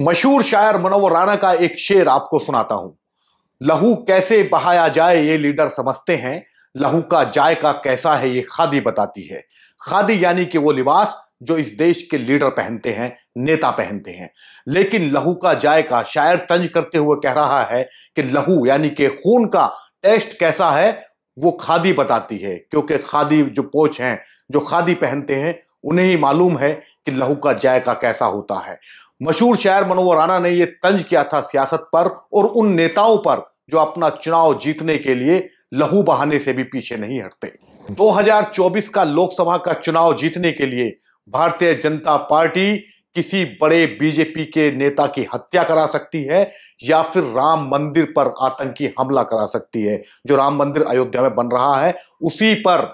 मशहूर शायर मनोवर राणा का एक शेर आपको सुनाता हूं लहू कैसे बहाया जाए ये लीडर समझते हैं लहू का जायका कैसा है ये खादी बताती है खादी यानी कि वो लिबास जो इस देश के लीडर पहनते हैं नेता पहनते हैं लेकिन लहू का जायका शायर तंज करते हुए कह रहा है कि लहू यानी कि खून का टेस्ट कैसा है वो खादी बताती है क्योंकि खादी जो पोच हैं जो खादी पहनते हैं उन्हें ही मालूम है कि लहू का जायका कैसा होता है मशहूर शायर मनोहर राणा ने यह तंज किया था सियासत पर और उन नेताओं पर जो अपना चुनाव जीतने के लिए लहू बहाने से भी पीछे नहीं हटते 2024 का लोकसभा का चुनाव जीतने के लिए भारतीय जनता पार्टी किसी बड़े बीजेपी के नेता की हत्या करा सकती है या फिर राम मंदिर पर आतंकी हमला करा सकती है जो राम मंदिर अयोध्या में बन रहा है उसी पर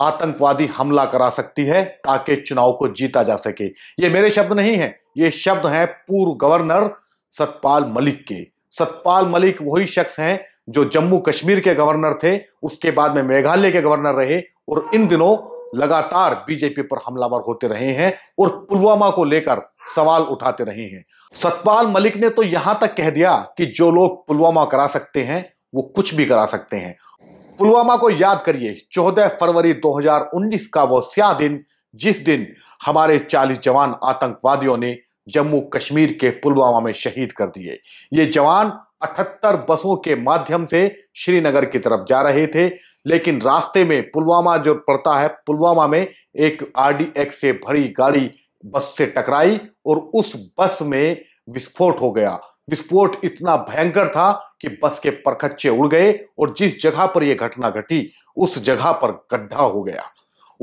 आतंकवादी हमला करा सकती है ताकि चुनाव को जीता जा सके ये मेरे शब्द नहीं है ये शब्द हैं पूर्व गवर्नर सतपाल मलिक के सतपाल मलिक वही शख्स हैं जो जम्मू कश्मीर के गवर्नर थे उसके बाद में मेघालय के गवर्नर रहे और इन दिनों लगातार बीजेपी पर हमलावर होते रहे हैं और पुलवामा को लेकर सवाल उठाते रहे हैं सतपाल मलिक ने तो यहां तक कह दिया कि जो लोग पुलवामा करा सकते हैं वो कुछ भी करा सकते हैं पुलवामा को याद करिए 14 फरवरी 2019 का वो स्या दिन जिस दिन हमारे 40 जवान आतंकवादियों ने जम्मू कश्मीर के पुलवामा में शहीद कर दिए ये जवान 78 बसों के माध्यम से श्रीनगर की तरफ जा रहे थे लेकिन रास्ते में पुलवामा जो पड़ता है पुलवामा में एक आरडीएक्स से भरी गाड़ी बस से टकराई और उस बस में विस्फोट हो गया विस्फोट इतना भयंकर था कि बस के परखच्चे उड़ गए और जिस जगह पर यह घटना घटी उस जगह पर गड्ढा हो गया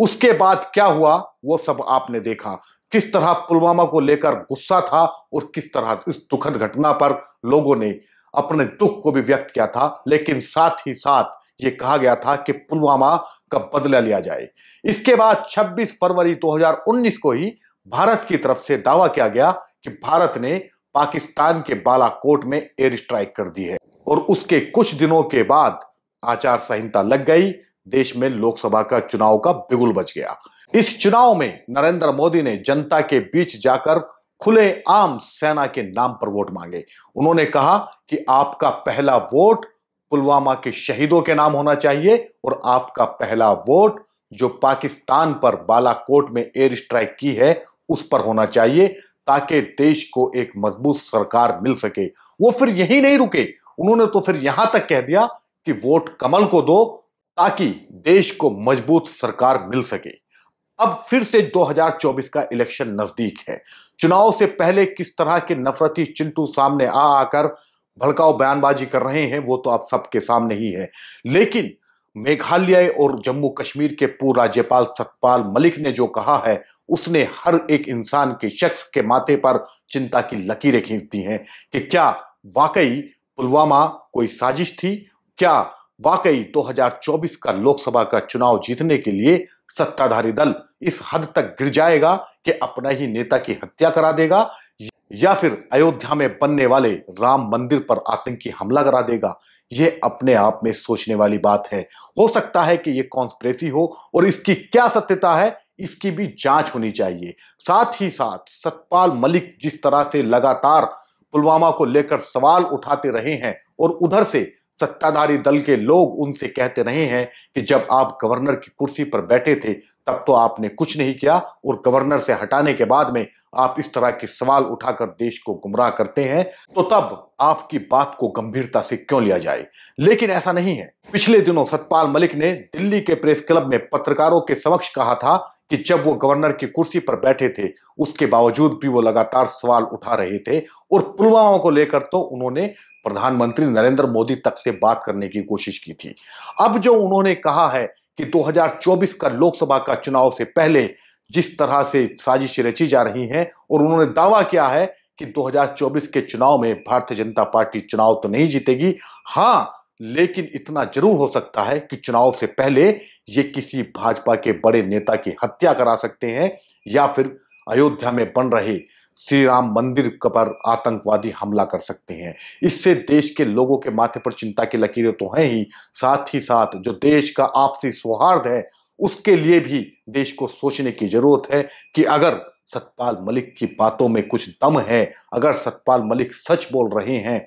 उसके बाद क्या हुआ वो सब आपने देखा किस तरह पुलवामा को लेकर गुस्सा था और किस तरह इस दुखद घटना पर लोगों ने अपने दुख को भी व्यक्त किया था लेकिन साथ ही साथ ये कहा गया था कि पुलवामा का बदला लिया जाए इसके बाद 26 फरवरी 2019 को ही भारत की तरफ से दावा किया गया कि भारत ने पाकिस्तान के बालाकोट में एयर स्ट्राइक कर दी है और उसके कुछ दिनों के बाद आचार संहिता लग गई देश में लोकसभा का चुनाव का बिगुल बच गया इस चुनाव में नरेंद्र मोदी ने जनता के बीच जाकर खुले आम सेना के नाम पर वोट मांगे उन्होंने कहा कि आपका पहला वोट पुलवामा के शहीदों के नाम होना चाहिए और आपका पहला वोट जो पाकिस्तान पर बालाकोट में एयर स्ट्राइक की है उस पर होना चाहिए ताकि देश को एक मजबूत सरकार मिल सके वो फिर यही नहीं रुके उन्होंने तो फिर यहां तक कह दिया कि वोट कमल को दो ताकि देश को मजबूत सरकार मिल सके अब फिर से 2024 का इलेक्शन नजदीक है चुनाव से पहले किस तरह के नफरती चिंटू सामने आ आकर भड़काऊ बयानबाजी कर रहे हैं वो तो आप सबके सामने ही है लेकिन मेघालय और जम्मू कश्मीर के पूर्व राज्यपाल सतपाल मलिक ने जो कहा है उसने हर एक इंसान के शख्स के माथे पर चिंता की लकीरें खींच दी हैं कि क्या वाकई पुलवामा कोई साजिश थी क्या वाकई 2024 का लोकसभा का चुनाव जीतने के लिए सत्ताधारी दल इस हद तक गिर जाएगा कि अपना ही नेता की हत्या करा देगा या फिर अयोध्या में बनने वाले राम मंदिर पर आतंकी हमला करा देगा यह अपने आप में सोचने वाली बात है हो सकता है कि यह कॉन्स्प्रेसी हो और इसकी क्या सत्यता है इसकी भी जांच होनी चाहिए साथ ही साथ सतपाल मलिक जिस तरह से लगातार पुलवामा को लेकर सवाल उठाते रहे हैं और उधर से सत्ताधारी दल के लोग उनसे कहते रहे हैं कि जब आप गवर्नर की कुर्सी पर बैठे थे तब तो आपने कुछ नहीं किया और गवर्नर से हटाने के बाद में आप इस तरह के सवाल उठाकर देश को गुमराह करते हैं तो तब आपकी बात को गंभीरता से क्यों लिया जाए लेकिन ऐसा नहीं है पिछले दिनों सतपाल मलिक ने दिल्ली के प्रेस क्लब में पत्रकारों के समक्ष कहा था कि जब वो गवर्नर की कुर्सी पर बैठे थे उसके बावजूद भी वो लगातार सवाल उठा रहे थे और पुलवामा को लेकर तो उन्होंने प्रधानमंत्री नरेंद्र मोदी तक से बात करने की कोशिश की थी अब जो उन्होंने कहा है कि 2024 का लोकसभा का चुनाव से पहले जिस तरह से साजिश रची जा रही है और उन्होंने दावा किया है कि 2024 के चुनाव में भारतीय जनता पार्टी चुनाव तो नहीं जीतेगी हाँ लेकिन इतना जरूर हो सकता है कि चुनाव से पहले ये किसी भाजपा के बड़े नेता की हत्या करा सकते हैं या फिर अयोध्या में बन रहे श्री राम मंदिर पर आतंकवादी हमला कर सकते हैं इससे देश के लोगों के माथे पर चिंता की लकीरें तो हैं ही साथ ही साथ जो देश का आपसी सौहार्द है उसके लिए भी देश को सोचने की जरूरत है कि अगर सतपाल मलिक की बातों में कुछ दम है अगर सतपाल मलिक सच बोल रहे हैं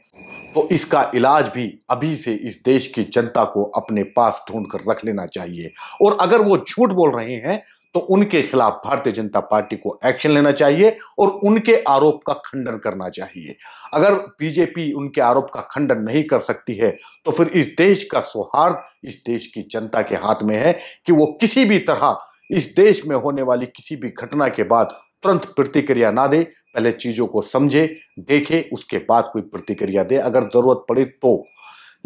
तो इसका इलाज भी अभी से इस देश की जनता को अपने पास ढूंढ कर रख लेना चाहिए और अगर वो झूठ बोल रहे हैं तो उनके खिलाफ भारतीय जनता पार्टी को एक्शन लेना चाहिए और उनके आरोप का खंडन करना चाहिए अगर बीजेपी उनके आरोप का खंडन नहीं कर सकती है तो फिर इस देश का सौहार्द इस देश की जनता के हाथ में है कि वो किसी भी तरह इस देश में होने वाली किसी भी घटना के बाद तुरंत प्रतिक्रिया ना दे पहले चीजों को समझे देखे उसके बाद कोई प्रतिक्रिया दे अगर जरूरत पड़े तो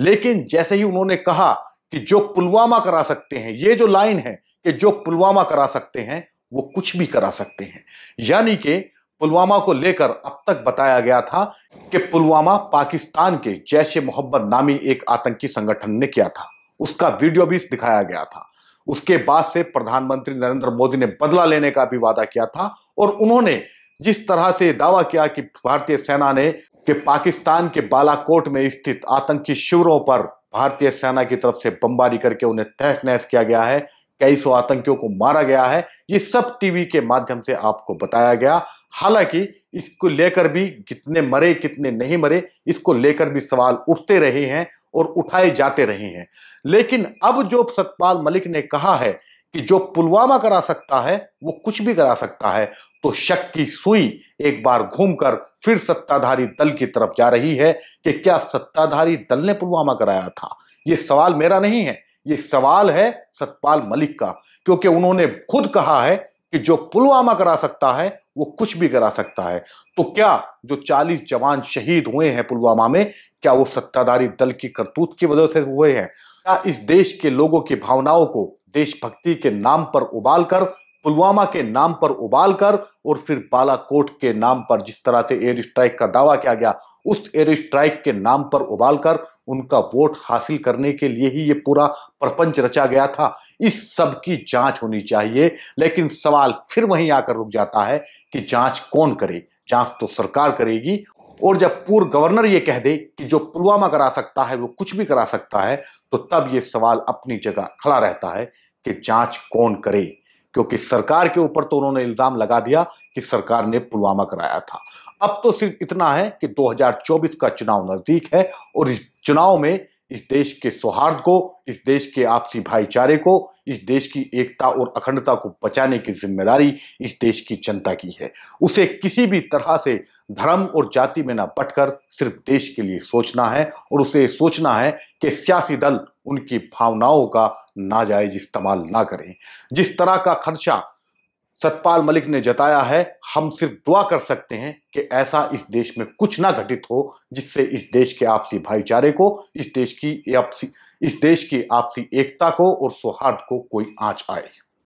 लेकिन जैसे ही उन्होंने कहा कि जो पुलवामा करा सकते हैं ये जो लाइन है कि जो पुलवामा करा सकते हैं वो कुछ भी करा सकते हैं यानी कि पुलवामा को लेकर अब तक बताया गया था कि पुलवामा पाकिस्तान के जैश ए मोहम्मद नामी एक आतंकी संगठन ने किया था उसका वीडियो भी दिखाया गया था उसके बाद से प्रधानमंत्री नरेंद्र मोदी ने बदला लेने का भी वादा किया था और उन्होंने जिस तरह से दावा किया कि भारतीय सेना ने कि पाकिस्तान के बालाकोट में स्थित आतंकी शिविरों पर भारतीय सेना की तरफ से बमबारी करके उन्हें तहस नहस किया गया है कई सौ आतंकियों को मारा गया है ये सब टीवी के माध्यम से आपको बताया गया हालांकि इसको लेकर भी कितने मरे कितने नहीं मरे इसको लेकर भी सवाल उठते रहे हैं और उठाए जाते रहे हैं लेकिन अब जो सतपाल मलिक ने कहा है कि जो पुलवामा करा सकता है वो कुछ भी करा सकता है तो शक की सुई एक बार घूमकर फिर सत्ताधारी दल की तरफ जा रही है कि क्या सत्ताधारी दल ने पुलवामा कराया था ये सवाल मेरा नहीं है ये सवाल है सतपाल मलिक का क्योंकि उन्होंने खुद कहा है कि जो पुलवामा करा सकता है वो कुछ भी करा सकता है तो क्या जो 40 जवान शहीद हुए हैं पुलवामा में क्या वो सत्ताधारी दल की करतूत की वजह से हुए हैं क्या इस देश के लोगों की भावनाओं को देशभक्ति के नाम पर उबालकर पुलवामा के नाम पर उबाल कर और फिर बालाकोट के नाम पर जिस तरह से एयर स्ट्राइक का दावा किया गया उस एयर स्ट्राइक के नाम पर उबाल कर उनका वोट हासिल करने के लिए ही ये पूरा प्रपंच रचा गया था इस सब की जांच होनी चाहिए लेकिन सवाल फिर वहीं आकर रुक जाता है कि जांच कौन करे जांच तो सरकार करेगी और जब पूर्व गवर्नर ये कह दे कि जो पुलवामा करा सकता है वो कुछ भी करा सकता है तो तब ये सवाल अपनी जगह खड़ा रहता है कि जांच कौन करे क्योंकि सरकार के ऊपर तो उन्होंने इल्जाम लगा दिया कि सरकार ने पुलवामा कराया था अब तो सिर्फ इतना है कि 2024 का चुनाव नजदीक है और इस चुनाव में इस देश के सौहार्द को इस देश के आपसी भाईचारे को इस देश की एकता और अखंडता को बचाने की जिम्मेदारी इस देश की जनता की है उसे किसी भी तरह से धर्म और जाति में ना बटकर सिर्फ देश के लिए सोचना है और उसे सोचना है कि सियासी दल उनकी भावनाओं का नाजायज इस्तेमाल ना करें जिस तरह का खर्चा सतपाल मलिक ने जताया है हम सिर्फ दुआ कर सकते हैं कि ऐसा इस देश में कुछ ना घटित हो जिससे इस देश के आपसी भाईचारे को इस देश की आपसी इस देश की आपसी एकता को और सौहार्द को कोई आंच आए